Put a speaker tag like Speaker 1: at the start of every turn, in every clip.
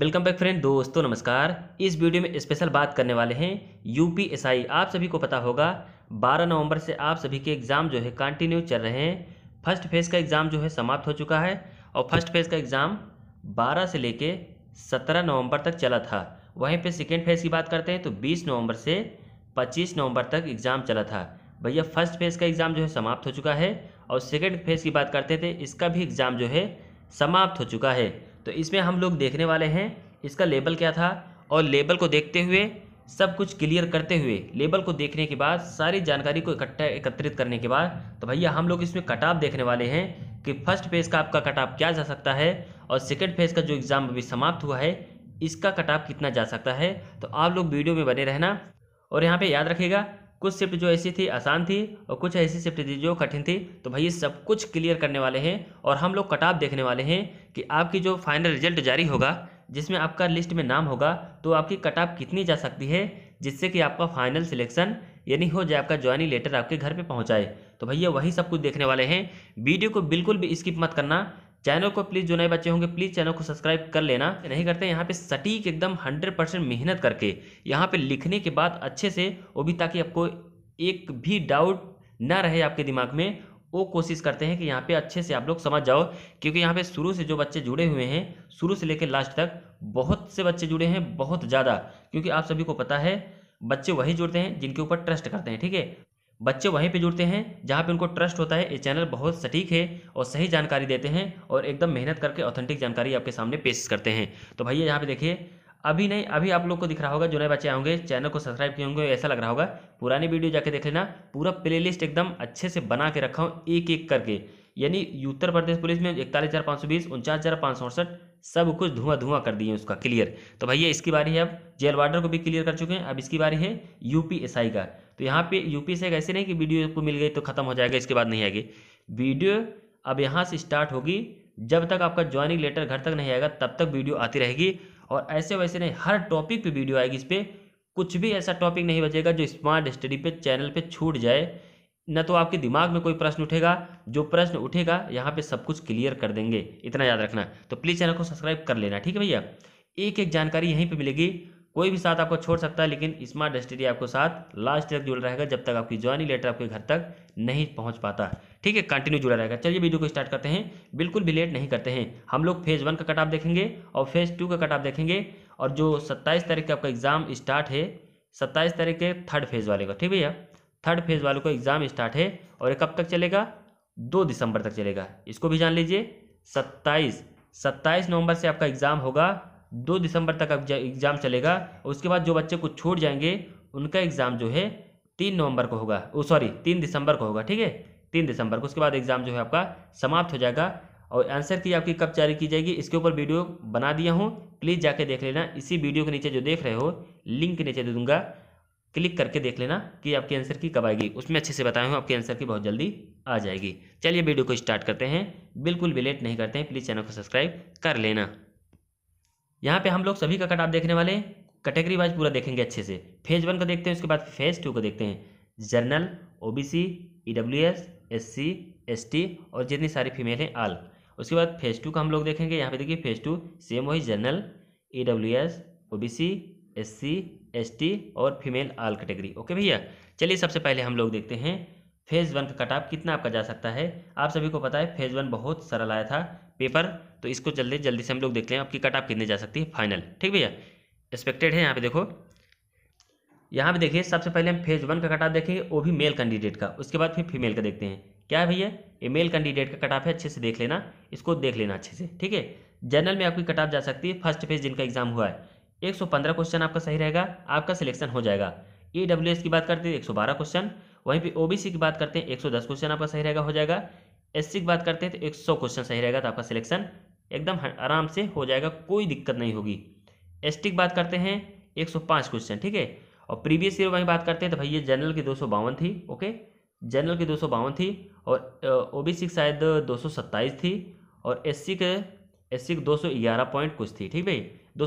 Speaker 1: welcome back friend दोस्तों नमस्कार इस वीडियो में स्पेशल बात करने वाले हैं यूपीएसआई आप सभी को पता होगा 12 नवंबर से आप सभी के एग्ज़ाम जो है कंटिन्यू चल रहे हैं फर्स्ट फेज़ का एग्ज़ाम जो है समाप्त हो चुका है और फर्स्ट फेज़ का एग्ज़ाम 12 से लेके 17 नवंबर तक चला था वहीं पे सेकेंड फेज़ की बात करते हैं तो बीस नवम्बर से पच्चीस नवम्बर तक एग्ज़ाम चला था भैया फर्स्ट फेज़ का एग्ज़ाम जो है समाप्त हो चुका है और सेकेंड फेज़ की बात करते थे इसका भी एग्ज़ाम जो है समाप्त हो चुका है तो इसमें हम लोग देखने वाले हैं इसका लेबल क्या था और लेबल को देखते हुए सब कुछ क्लियर करते हुए लेबल को देखने के बाद सारी जानकारी को इकट्ठा एकत्रित करने के बाद तो भैया हम लोग इसमें कटाप देखने वाले हैं कि फर्स्ट फेज़ का आपका कटाप क्या जा सकता है और सेकेंड फेज़ का जो एग्ज़ाम अभी समाप्त हुआ है इसका कटाप कितना जा सकता है तो आप लोग वीडियो में बने रहना और यहाँ पे याद रखिएगा कुछ शिफ्ट जो ऐसी थी आसान थी और कुछ ऐसी शिफ्ट थी जो कठिन थी तो भाई सब कुछ क्लियर करने वाले हैं और हम लोग कटाप देखने वाले हैं कि आपकी जो फाइनल रिजल्ट जारी होगा जिसमें आपका लिस्ट में नाम होगा तो आपकी कटाप कितनी जा सकती है जिससे कि आपका फाइनल सिलेक्शन यानी हो जाए आपका ज्वाइनिंग लेटर आपके घर पर पहुँचाए तो भैया वही सब कुछ देखने वाले हैं वीडियो को बिल्कुल भी स्किप मत करना चैनल को प्लीज़ जो नए बच्चे होंगे प्लीज़ चैनल को सब्सक्राइब कर लेना नहीं करते यहाँ पे सटीक एकदम 100 परसेंट मेहनत करके यहाँ पे लिखने के बाद अच्छे से वो भी ताकि आपको एक भी डाउट ना रहे आपके दिमाग में वो कोशिश करते हैं कि यहाँ पे अच्छे से आप लोग समझ जाओ क्योंकि यहाँ पे शुरू से जो बच्चे जुड़े हुए हैं शुरू से लेकर लास्ट तक बहुत से बच्चे जुड़े हैं बहुत ज़्यादा क्योंकि आप सभी को पता है बच्चे वही जुड़ते हैं जिनके ऊपर ट्रस्ट करते हैं ठीक है बच्चे वहीं पे जुड़ते हैं जहाँ पे उनको ट्रस्ट होता है ये चैनल बहुत सटीक है और सही जानकारी देते हैं और एकदम मेहनत करके ऑथेंटिक जानकारी आपके सामने पेश करते हैं तो भैया यहाँ पे देखिए अभी नहीं अभी आप लोग को दिख रहा होगा जो नए बच्चे होंगे चैनल को सब्सक्राइब किए होंगे ऐसा लग रहा होगा पुरानी वीडियो जाके देख लेना पूरा प्ले एकदम अच्छे से बना के रखा हूँ एक एक करके यानी उत्तर प्रदेश पुलिस में इकतालीस हज़ार पाँच सौ बीस उनचास हज़ार पाँच सौ अड़सठ सब कुछ धुआं धुआं कर दिए उसका क्लियर तो भैया इसकी बारी है अब जेल वार्डर को भी क्लियर कर चुके हैं अब इसकी बारी है यूपीएसआई का तो यहाँ पे यूपी से ऐसे नहीं कि वीडियो को मिल गई तो ख़त्म हो जाएगा इसके बाद नहीं आएगी वीडियो अब यहाँ से स्टार्ट होगी जब तक आपका ज्वाइनिंग लेटर घर तक नहीं आएगा तब तक वीडियो आती रहेगी और ऐसे वैसे नहीं हर टॉपिक पे वीडियो आएगी इस पर कुछ भी ऐसा टॉपिक नहीं बचेगा जो स्मार्ट स्टडी पे चैनल पे छूट जाए न तो आपके दिमाग में कोई प्रश्न उठेगा जो प्रश्न उठेगा यहाँ पे सब कुछ क्लियर कर देंगे इतना याद रखना तो प्लीज़ चैनल को सब्सक्राइब कर लेना ठीक है भैया एक एक जानकारी यहीं पे मिलेगी कोई भी साथ आपको छोड़ सकता है लेकिन स्मार्ट डस्टरी आपको साथ लास्ट तक जुड़ा रहेगा जब तक आपकी ज्वाइनिंग लेटर आपके घर तक नहीं पहुंच पाता ठीक है कंटिन्यू जुड़ा रहेगा चलिए वीडियो को स्टार्ट करते हैं बिल्कुल भी लेट नहीं करते हैं हम लोग फेज़ वन का कट देखेंगे और फेज़ टू का कटाप देखेंगे और जो सत्ताईस तारीख का आपका एग्ज़ाम स्टार्ट है सत्ताईस तारीख के थर्ड फेज़ वाले का ठीक भैया थर्ड फेज़ वाले का एग्ज़ाम स्टार्ट है और ये कब तक चलेगा दो दिसंबर तक चलेगा इसको भी जान लीजिए सत्ताईस सत्ताईस नवंबर से आपका एग्ज़ाम होगा दो दिसंबर तक एग्ज़ाम चलेगा उसके बाद जो बच्चे कुछ छूट जाएंगे उनका एग्ज़ाम जो है तीन नवंबर को होगा ओ सॉरी तीन दिसंबर को होगा ठीक है तीन दिसंबर को उसके बाद एग्ज़ाम जो है आपका समाप्त हो जाएगा और आंसर की आपकी कब जारी की जाएगी इसके ऊपर वीडियो बना दिया हूँ प्लीज़ जाके देख लेना इसी वीडियो के नीचे जो देख रहे हो लिंक के नीचे दे दूँगा क्लिक करके देख लेना कि आपकी आंसर की कब आएगी उसमें अच्छे से बताया हूँ आपकी आंसर की बहुत जल्दी आ जाएगी चलिए वीडियो को स्टार्ट करते हैं बिल्कुल भी लेट नहीं करते हैं प्लीज़ चैनल को सब्सक्राइब कर लेना यहाँ पे हम लोग सभी का कट आप देखने वाले कैटेगरी वाइज पूरा देखेंगे अच्छे से फेज वन को देखते हैं उसके बाद फेज टू को देखते हैं general O B C E W S S C S T और जितनी सारी फीमेल हैं आल उसके बाद फेज टू का हम लोग देखेंगे यहाँ पे देखिए फेज टू सेम वही general E W S O B C S C S T और फीमेल आल कैटेगरी ओके भैया चलिए सबसे पहले हम लोग देखते हैं फेज़ वन का कटाप कितना आपका जा सकता है आप सभी को पता है फेज़ वन बहुत सरल आया था पेपर तो इसको जल्दी जल्दी से हम लोग देख लें आपकी कटाप कितनी जा सकती है फाइनल ठीक भैया एक्सपेक्टेड है यहाँ पे देखो यहाँ पे देखिए सबसे पहले हम फेज़ वन का कटाप देखेंगे वो भी मेल कैंडिडेट का उसके बाद फिर फीमेल का देखते हैं क्या भैया ये मेल कैंडिडेट का कटाप है अच्छे से देख लेना इसको देख लेना अच्छे से ठीक है जनरल में आपकी कटाप जा सकती है फर्स्ट फेज जिनका एग्जाम हुआ है एक क्वेश्चन आपका सही रहेगा आपका सिलेक्शन हो जाएगा ई की बात करते हैं एक क्वेश्चन वहीं पे ओबीसी की बात करते हैं 110 क्वेश्चन आपका सही रहेगा हो जाएगा एससी की बात करते हैं तो 100 क्वेश्चन सही रहेगा तो आपका सिलेक्शन एकदम आराम से हो जाएगा कोई दिक्कत नहीं होगी टी की बात करते हैं पाँच क्वेश्चन ठीक है और प्रीवियस ईयर वहीं बात करते हैं तो भाई ये जनरल की दो थी ओके जनरल की दो थी और ओ बी शायद दो थी और एस के एस की दो पॉइंट कुछ थी ठीक भाई दो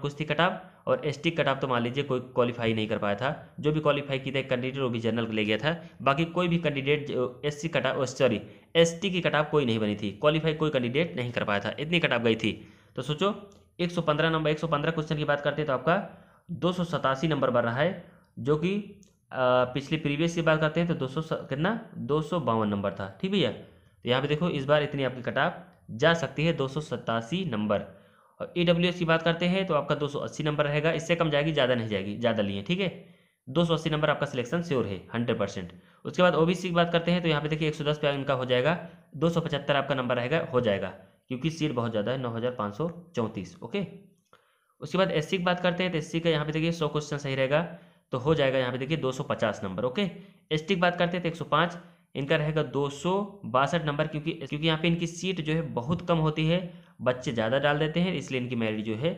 Speaker 1: कुछ थी कटाप और एस टी कट ऑफ तो मान लीजिए कोई क्वालिफाई नहीं कर पाया था जो भी क्वालिफाई किया था कैंडिडेट वो भी जनरल ले गया था बाकी कोई भी candidate S C cut off sorry S T की कट ऑफ कोई नहीं बनी थी क्वालिफाई कोई कैंडिडेट नहीं कर पाया था इतनी कट ऑफ गई थी तो सोचो पंद्रह नंबर पंद्रह क्वेश्चन की बात करते हैं तो आपका दो नंबर बन रहा है जो कि पिछली प्रीवियस की बात करते हैं तो दो सौ कितना दो सौ बावन नंबर था ठीक भैया तो यहाँ पर देखो इस बार इतनी आपकी कटाप जा सकती है दो सौ सतासी नंबर और ई डब्ल्यू एस की बात करते हैं तो आपका 280 नंबर रहेगा इससे कम जाएगी ज़्यादा नहीं जाएगी ज़्यादा लिए ठीक है 280 नंबर आपका सिलेक्शन श्योर है हंड्रेड परसेंट उसके बाद सी की बात करते हैं तो यहाँ पे देखिए 110 पे इनका हो जाएगा 275 आपका नंबर रहेगा हो जाएगा क्योंकि सीट बहुत ज़्यादा है नौ ओके उसके बाद एस की बात करते हैं तो एस का यहाँ पे देखिए सौ क्वेश्चन सही रहेगा तो हो जाएगा यहाँ पे देखिए पचास नंबर ओके एस की बात करते हैं तो पाँच इनका रहेगा दो नंबर क्योंकि क्योंकि यहाँ पे इनकी सीट जो है बहुत कम होती है बच्चे ज़्यादा डाल देते हैं इसलिए इनकी मेरिट जो है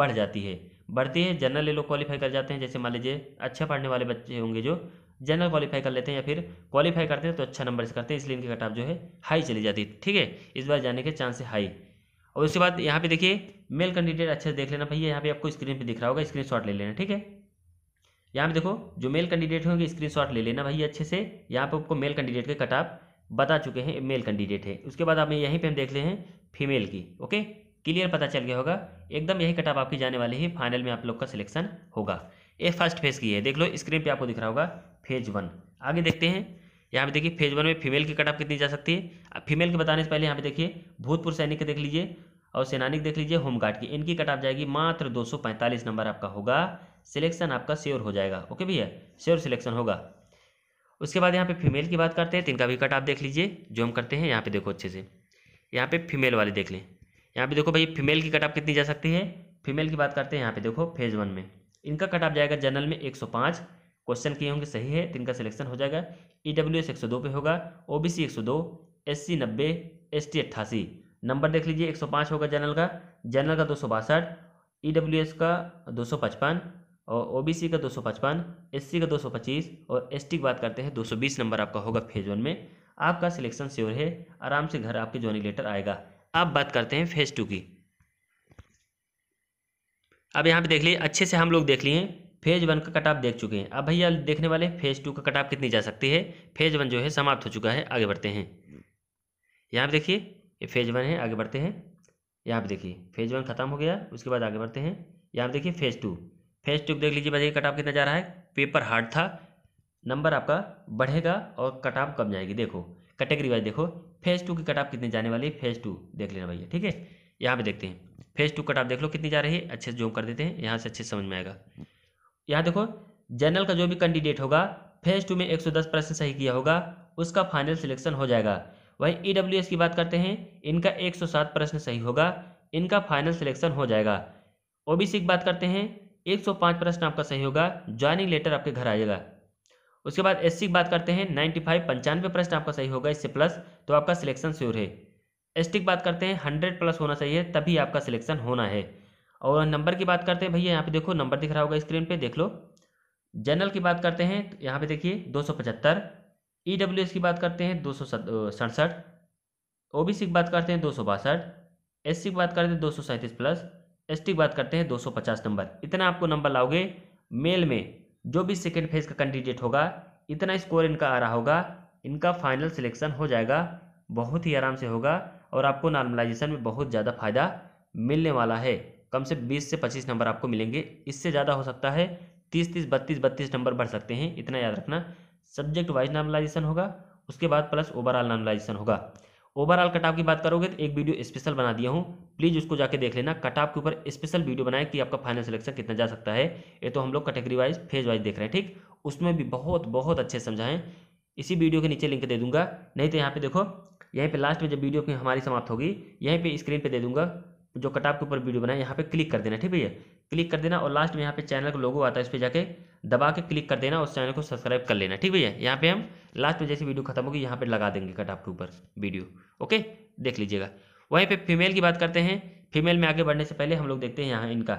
Speaker 1: बढ़ जाती है बढ़ती है जनरल ये लोग क्वालिफाई कर जाते हैं जैसे मान लीजिए अच्छा पढ़ने वाले बच्चे होंगे जो जनरल क्वालीफाई कर लेते हैं या फिर क्वालीफाई करते हैं तो अच्छा नंबर से करते हैं इसलिए इनकी कट ऑफ जो है हाई चली जाती है ठीक है इस बार जाने के चांस है हाई और उसके बाद यहाँ पे देखिए मेल कैंडिडेट अच्छे से देख लेना भैया यहाँ पे आपको स्क्रीन पे दिख रहा होगा स्क्रीन शॉट ले लेना ठीक है यहाँ पे देखो जो मेल कैंडिडेट होंगे स्क्रीन शॉट ले लेना भैया अच्छे से यहाँ पे आपको मेल कैंडिडेट के कट ऑफ बता चुके हैं मेल कैंडिडेट है उसके बाद आप यहीं पर हम देख ले हैं फीमेल की ओके क्लियर पता चल गया होगा एकदम यही कटअप आपकी जाने वाली है फाइनल में आप लोग का सिलेक्शन होगा ये फर्स्ट फेज की है देख लो स्क्रीन पे आपको दिख रहा होगा फेज वन आगे देखते हैं यहाँ पे देखिए फेज वन में फीमेल की कट कितनी जा सकती है फीमेल के बताने से पहले यहाँ पे देखिए भूतपूर्व सैनिक देख लीजिए और सेनानिक देख लीजिए होमगार्ड की इनकी कटाप जाएगी मात्र दो नंबर आपका होगा सिलेक्शन आपका श्योर हो जाएगा ओके भैया श्योर सिलेक्शन होगा उसके बाद यहाँ पे फीमेल की बात करते हैं तो इनका भी कट आप देख लीजिए जो हम करते हैं यहाँ पे देखो अच्छे से यहाँ पे फीमेल वाले देख लें यहाँ पे देखो भाई फीमेल की कट ऑफ कितनी जा सकती है फीमेल की बात करते हैं यहाँ पे देखो फेज वन में इनका कट ऑफ जाएगा जनरल में 105 क्वेश्चन किए होंगे सही है तो इनका सिलेक्शन हो जाएगा ई डब्ल्यू एस एक सौ दो पे होगा ओ बी सी एक सौ दो एस सी नब्बे एस टी अट्ठासी नंबर देख लीजिए एक सौ पाँच होगा जनरल का जनरल का दो सौ बासठ ई डब्ल्यू एस का दो सौ पचपन और ओ बी सी का दो सौ पचपन एस सी का दो सौ पच्चीस और एस टी की बात करते हैं दो सौ बीस नंबर आपका होगा फेज वन में आपका सिलेक्शन श्योर है आराम से घर आपके ज्वाइनिंग लेटर आएगा अब बात करते हैं फेज़ टू की अब यहाँ पे देख लिए अच्छे से हम लोग देख लिए फेज़ वन का कटाप देख चुके हैं अब भैया देखने वाले फेज़ टू का कटाप कितनी जा सकती है फेज़ वन जो है समाप्त हो चुका है आगे बढ़ते हैं यहाँ पे देखिए ये फेज़ वन है आगे बढ़ते हैं यहाँ पे देखिए फेज़ वन खत्म हो गया उसके बाद आगे बढ़ते हैं यहाँ पे देखिए फेज़ टू फेज़ टू देख लीजिए भैया कटाप कितना जा रहा है पेपर हार्ड था नंबर आपका बढ़ेगा और कट ऑफ कम जाएगी देखो कैटेगरी वाइज देखो फेज़ टू की कट ऑफ कितनी जाने वाली है फेज़ टू देख लेना भैया ठीक है यहाँ पे देखते हैं फेज़ टू कट ऑफ देख लो कितनी जा रही है अच्छे से जॉब कर देते हैं यहाँ से अच्छे समझ में आएगा यहाँ देखो जनरल का जो भी कैंडिडेट होगा फेज़ टू में एक सही किया होगा उसका फाइनल सिलेक्शन हो जाएगा वहीं ई e की बात करते हैं इनका एक प्रश्न सही होगा इनका फाइनल सिलेक्शन हो जाएगा ओबीसी की बात करते हैं 105 प्रश्न आपका सही होगा ज्वाइनिंग लेटर आपके घर आ जाएगा उसके बाद एस की बात करते हैं नाइन्टी फाइव पंचानवे प्रश्न आपका सही होगा इससे प्लस तो आपका सिलेक्शन श्योर है एस की बात करते हैं हंड्रेड प्लस होना चाहिए तभी आपका सिलेक्शन होना है और नंबर की बात करते हैं भैया यहाँ पे देखो नंबर दिख रहा होगा स्क्रीन पे देख लो जनरल की बात करते हैं तो यहाँ पे देखिए दो सौ पचहत्तर ई डब्ल्यू एस की बात करते हैं दो सौ सड़सठ ओ बी सी की बात करते हैं दो सौ बासठ एस सी की बात करते हैं दो सौ सैंतीस प्लस एस टी की बात करते हैं दो सौ पचास नंबर इतना आपको नंबर लाओगे मेल में जो भी सेकेंड फेज का कैंडिडेट होगा इतना स्कोर इनका आ रहा होगा इनका फाइनल सिलेक्शन हो जाएगा बहुत ही आराम से होगा और आपको नॉर्मलाइजेशन में बहुत ज़्यादा फायदा मिलने वाला है कम से 20 से 25 नंबर आपको मिलेंगे इससे ज़्यादा हो सकता है 30 30 बत्तीस बत्तीस नंबर बढ़ सकते हैं इतना याद रखना सब्जेक्ट वाइज नॉर्मलाइजेशन होगा उसके बाद प्लस ओवरऑल नॉर्मलाइजेशन होगा ओवरऑल कटाव की बात करोगे तो एक वीडियो स्पेशल बना दिया हूँ प्लीज़ उसको जाके देख लेना कटाव के ऊपर स्पेशल वीडियो बनाए कि आपका फाइनल सिलेक्शन कितना जा सकता है ये तो हम लोग कैटेगरी वाइज फेज वाइज देख रहे हैं ठीक उसमें भी बहुत बहुत अच्छे समझाएं इसी वीडियो के नीचे लिंक दे दूंगा नहीं तो यहाँ पे देखो यहीं पे लास्ट में जब वीडियो की हमारी समाप्त होगी यहीं पे स्क्रीन पे दे दूंगा जो कटाव के ऊपर वीडियो बनाए यहाँ पे क्लिक कर देना ठीक भैया क्लिक कर देना और लास्ट में यहाँ पे चैनल का लोगो आता है इस पर जाके दबा के क्लिक कर देना उस चैनल को सब्सक्राइब कर लेना ठीक भैया यहाँ पे हम लास्ट में जैसे वीडियो खत्म होगी यहाँ पे लगा देंगे कट आपके ऊपर वीडियो ओके देख लीजिएगा वहीं पे फीमेल की बात करते हैं फीमेल में आगे बढ़ने से पहले हम लोग देखते हैं यहाँ इनका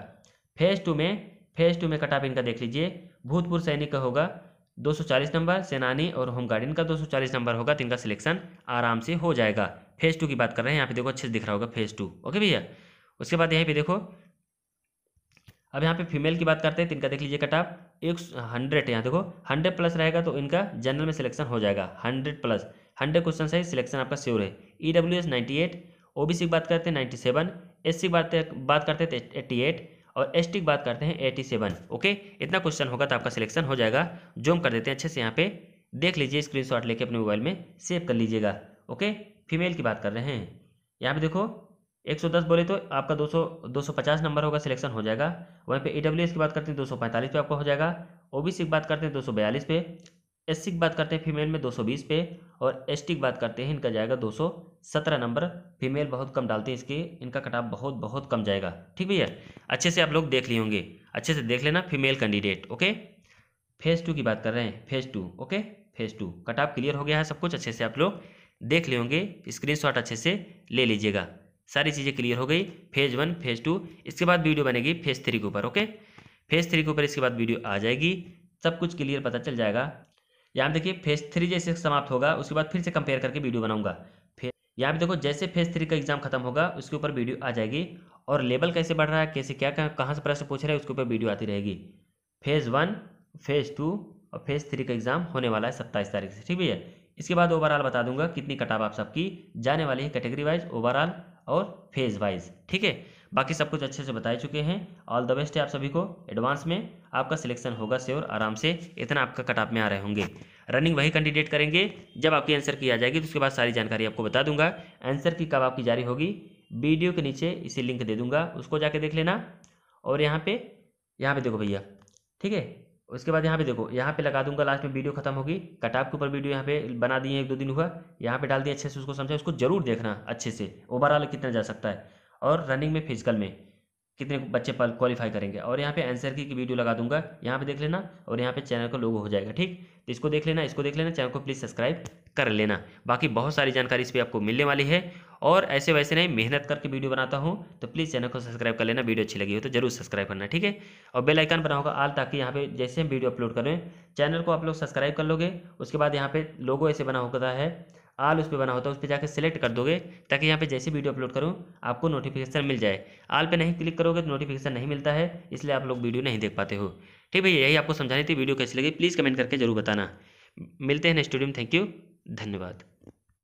Speaker 1: फेज टू में फेज टू में कट आप इनका देख लीजिए भूतपूर्व सैनिक का होगा दो नंबर सेनानी और होम गार्ड इनका दो नंबर होगा तो इनका सिलेक्शन आराम से हो जाएगा फेज टू की बात कर रहे हैं यहाँ पे देखो अच्छे से दिख रहा होगा फेज टू ओके भैया उसके बाद यहीं पर देखो अब यहाँ पे फीमेल की बात करते हैं तो इनका देख लीजिए कट ऑफ एक हंड्रेड यहाँ देखो हंड्रेड प्लस रहेगा तो इनका जनरल में सिलेक्शन हो जाएगा हंड्रेड प्लस हंड्रेड क्वेश्चन सही सिलेक्शन आपका श्योर है E W S ninety eight O B C की बात करते हैं नाइन्टी सेवन एस सी बात बात करते हैं तो एट्टी एट और एस टी की बात करते हैं एटी सेवन ओके इतना क्वेश्चन होगा तो आपका सिलेक्शन हो जाएगा जो हम कर देते हैं अच्छे से यहाँ पे देख लीजिए स्क्रीन शॉट लेके अपने मोबाइल में सेव कर लीजिएगा ओके फीमेल की बात कर रहे हैं यहाँ पे देखो 110 बोले तो आपका 200 250 नंबर होगा सिलेक्शन हो जाएगा वहीं पे ईडब्ल्यूएस e की बात करते हैं 245 पे आपका हो जाएगा ओबीसी की बात करते हैं 242 पे एससी की बात करते हैं फीमेल में 220 पे और एसटी की बात करते हैं इनका जाएगा 217 नंबर फीमेल बहुत कम डालते हैं इसके इनका कटाव बहुत बहुत कम जाएगा ठीक भैया अच्छे से आप लोग देख लिए होंगे अच्छे से देख लेना female candidate okay phase two की बात कर रहे हैं phase two okay phase two कटाव क्लियर हो गया है सब कुछ अच्छे से आप लोग देख लिए होंगे स्क्रीनशॉट अच्छे से ले लीजिएगा सारी चीज़ें क्लियर हो गई फेज़ वन फेज़ टू इसके बाद वीडियो बनेगी फेज़ थ्री के ऊपर ओके फेज़ थ्री के ऊपर इसके बाद वीडियो आ जाएगी सब कुछ क्लियर पता चल जाएगा यहाँ देखिए फेज़ थ्री जैसे समाप्त होगा उसके बाद फिर से कंपेयर करके वीडियो बनाऊंगा फिर यहाँ पर देखो जैसे फेज़ थ्री का एग्जाम खत्म होगा उसके ऊपर वीडियो आ जाएगी और लेवल कैसे बढ़ रहा है कैसे क्या कहाँ से प्रश्न पूछ रहे हैं उसके ऊपर वीडियो आती रहेगी फेज़ वन फेज़ टू और फेज़ थ्री का एग्जाम होने वाला है सत्ताईस तारीख से ठीक है इसके बाद ओवरऑल बता दूंगा कितनी कटाव आप सबकी जाने वाली है कैटेगरी वाइज ओवरऑल और फेज वाइज ठीक है बाकी सब कुछ अच्छे से बताए चुके हैं ऑल द बेस्ट है आप सभी को एडवांस में आपका सिलेक्शन होगा और आराम से इतना आपका कटाप में आ रहे होंगे रनिंग वही कैंडिडेट करेंगे जब आपकी आंसर की आ जाएगी तो उसके बाद सारी जानकारी आपको बता दूंगा आंसर की कब आपकी जारी होगी वीडियो के नीचे इसे लिंक दे दूंगा उसको जाके देख लेना और यहाँ पे यहाँ पे देखो भैया ठीक है उसके बाद यहाँ पे देखो यहाँ पे लगा दूंगा लास्ट में वीडियो खत्म होगी कटाप के ऊपर वीडियो यहाँ पे बना दिए एक दो दिन हुआ यहाँ पे डाल दिए अच्छे से उसको समझा उसको जरूर देखना अच्छे से ओवरऑल कितना जा सकता है और रनिंग में फिजिकल में कितने बच्चे क्वालिफाई करेंगे और यहाँ पे आंसर की वीडियो लगा दूंगा यहाँ पे देख लेना और यहाँ पे चैनल का लोगो हो जाएगा ठीक तो इसको देख लेना इसको देख लेना चैनल को प्लीज़ सब्सक्राइब कर लेना बाकी बहुत सारी जानकारी इस पर आपको मिलने वाली है और ऐसे वैसे नहीं मेहनत करके वीडियो बनाता हूँ तो प्लीज़ चैनल को सब्सक्राइब कर लेना वीडियो अच्छी लगी हो तो जरूर सब्सक्राइब करना ठीक है और बेल आइकन बना होगा आल ताकि यहाँ पे जैसे हम वीडियो अपलोड करें चैनल को आप लोग सब्सक्राइब कर लोगे उसके बाद यहाँ पे लोगो ऐसे बना होता है आल उस पर बना होता है उस पर जाकर सेलेक्ट कर दोगे ताकि यहाँ पे जैसे वीडियो अपलोड करूँ आपको नोटिफिकेशन मिल जाए आल पे नहीं क्लिक करोगे तो नोटिफिकेशन नहीं मिलता है इसलिए आप लोग वीडियो नहीं देख पाते हो ठीक भैया यही आपको समझानी थी वीडियो कैसी लगी प्लीज़ कमेंट करके जरूर बताना मिलते हैं नेक्स्ट वीडियो में थैंक यू धन्यवाद